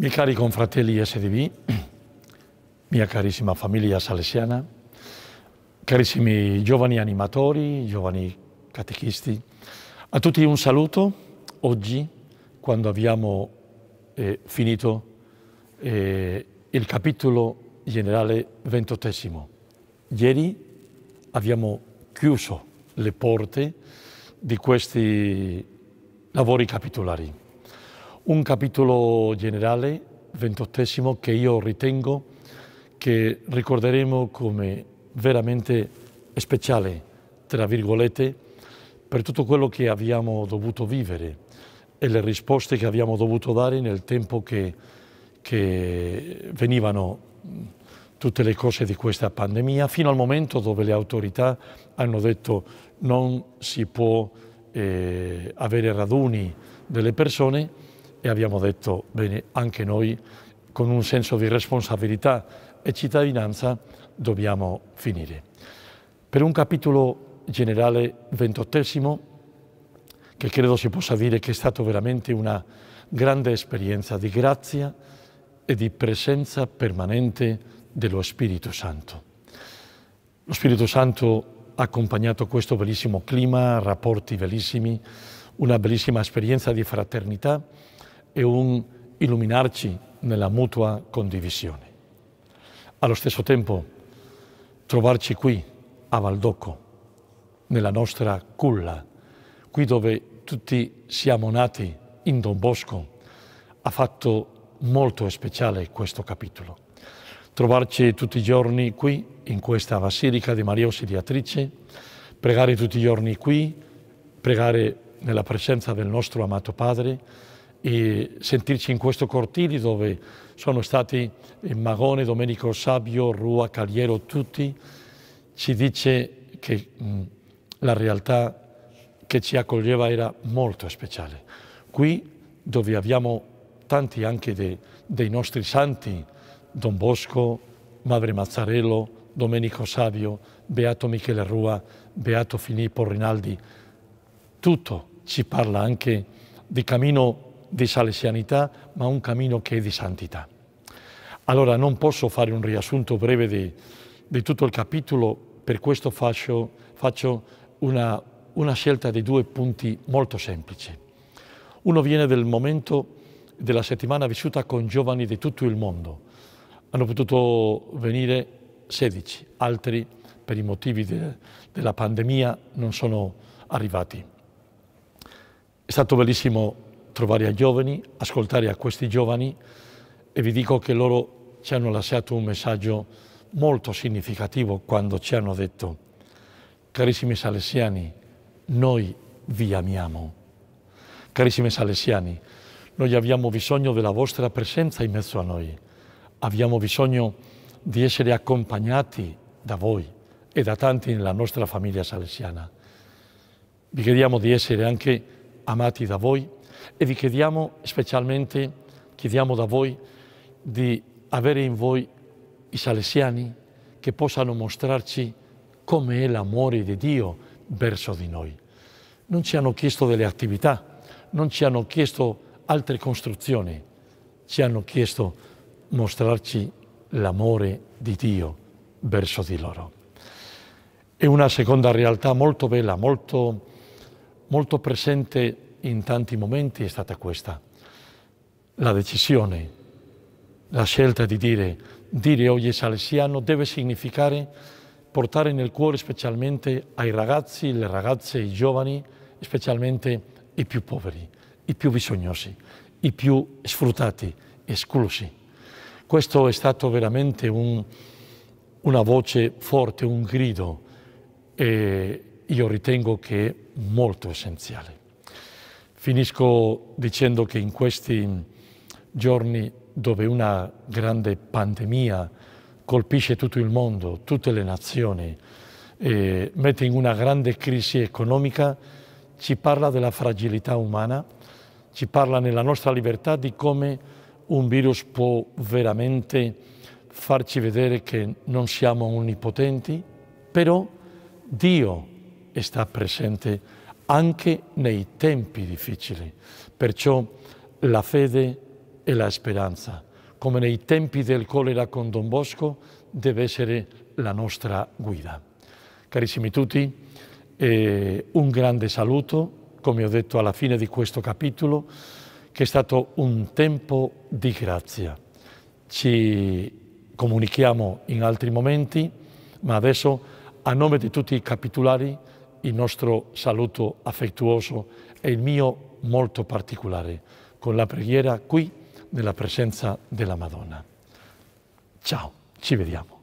Miei cari confratelli SDV, mia carissima famiglia salesiana, carissimi giovani animatori, giovani catechisti, a tutti un saluto oggi quando abbiamo eh, finito eh, il capitolo generale ventottesimo. Ieri abbiamo chiuso le porte di questi lavori capitolari. Un capitolo generale, ventottesimo, che io ritengo che ricorderemo come veramente speciale, tra virgolette, per tutto quello che abbiamo dovuto vivere e le risposte che abbiamo dovuto dare nel tempo che, che venivano tutte le cose di questa pandemia, fino al momento dove le autorità hanno detto non si può eh, avere raduni delle persone, e abbiamo detto, bene, anche noi con un senso di responsabilità e cittadinanza dobbiamo finire. Per un capitolo generale ventottesimo, che credo si possa dire che è stato veramente una grande esperienza di grazia e di presenza permanente dello Spirito Santo. Lo Spirito Santo ha accompagnato questo bellissimo clima, rapporti bellissimi, una bellissima esperienza di fraternità e un illuminarci nella mutua condivisione. Allo stesso tempo trovarci qui, a Valdocco, nella nostra culla, qui dove tutti siamo nati in Don Bosco, ha fatto molto speciale questo capitolo. Trovarci tutti i giorni qui, in questa Basilica di Maria Ausiliatrice, pregare tutti i giorni qui, pregare nella presenza del nostro amato Padre, e sentirci in questo cortile dove sono stati eh, Magone, Domenico Sabio, Rua, Cagliero, tutti, ci dice che mh, la realtà che ci accoglieva era molto speciale. Qui dove abbiamo tanti anche de, dei nostri santi, Don Bosco, Madre Mazzarello, Domenico Sabio, Beato Michele Rua, Beato Filippo Rinaldi, tutto ci parla anche di cammino di salesianità, ma un cammino che è di santità. Allora non posso fare un riassunto breve di, di tutto il capitolo, per questo faccio, faccio una, una scelta di due punti molto semplici. Uno viene del momento della settimana vissuta con giovani di tutto il mondo. Hanno potuto venire 16, altri per i motivi de, della pandemia non sono arrivati. È stato bellissimo trovare i giovani, ascoltare a questi giovani e vi dico che loro ci hanno lasciato un messaggio molto significativo quando ci hanno detto carissimi salesiani, noi vi amiamo. Carissimi salesiani, noi abbiamo bisogno della vostra presenza in mezzo a noi, abbiamo bisogno di essere accompagnati da voi e da tanti nella nostra famiglia salesiana. Vi chiediamo di essere anche amati da voi e vi chiediamo specialmente, chiediamo da voi di avere in voi i salesiani che possano mostrarci come è l'amore di Dio verso di noi. Non ci hanno chiesto delle attività, non ci hanno chiesto altre costruzioni, ci hanno chiesto mostrarci l'amore di Dio verso di loro. È una seconda realtà molto bella, molto, molto presente in tanti momenti è stata questa, la decisione, la scelta di dire, dire oggi è salesiano deve significare portare nel cuore specialmente ai ragazzi, le ragazze, i giovani, specialmente i più poveri, i più bisognosi, i più sfruttati, esclusi. Questo è stato veramente un, una voce forte, un grido, e io ritengo che è molto essenziale. Finisco dicendo che in questi giorni dove una grande pandemia colpisce tutto il mondo, tutte le nazioni, e mette in una grande crisi economica, ci parla della fragilità umana, ci parla nella nostra libertà di come un virus può veramente farci vedere che non siamo onnipotenti, però Dio sta presente anche nei tempi difficili. Perciò la fede e la speranza, come nei tempi del colera con Don Bosco, deve essere la nostra guida. Carissimi tutti, eh, un grande saluto, come ho detto alla fine di questo capitolo, che è stato un tempo di grazia. Ci comunichiamo in altri momenti, ma adesso a nome di tutti i capitolari il nostro saluto affettuoso e il mio molto particolare con la preghiera qui nella presenza della Madonna. Ciao, ci vediamo.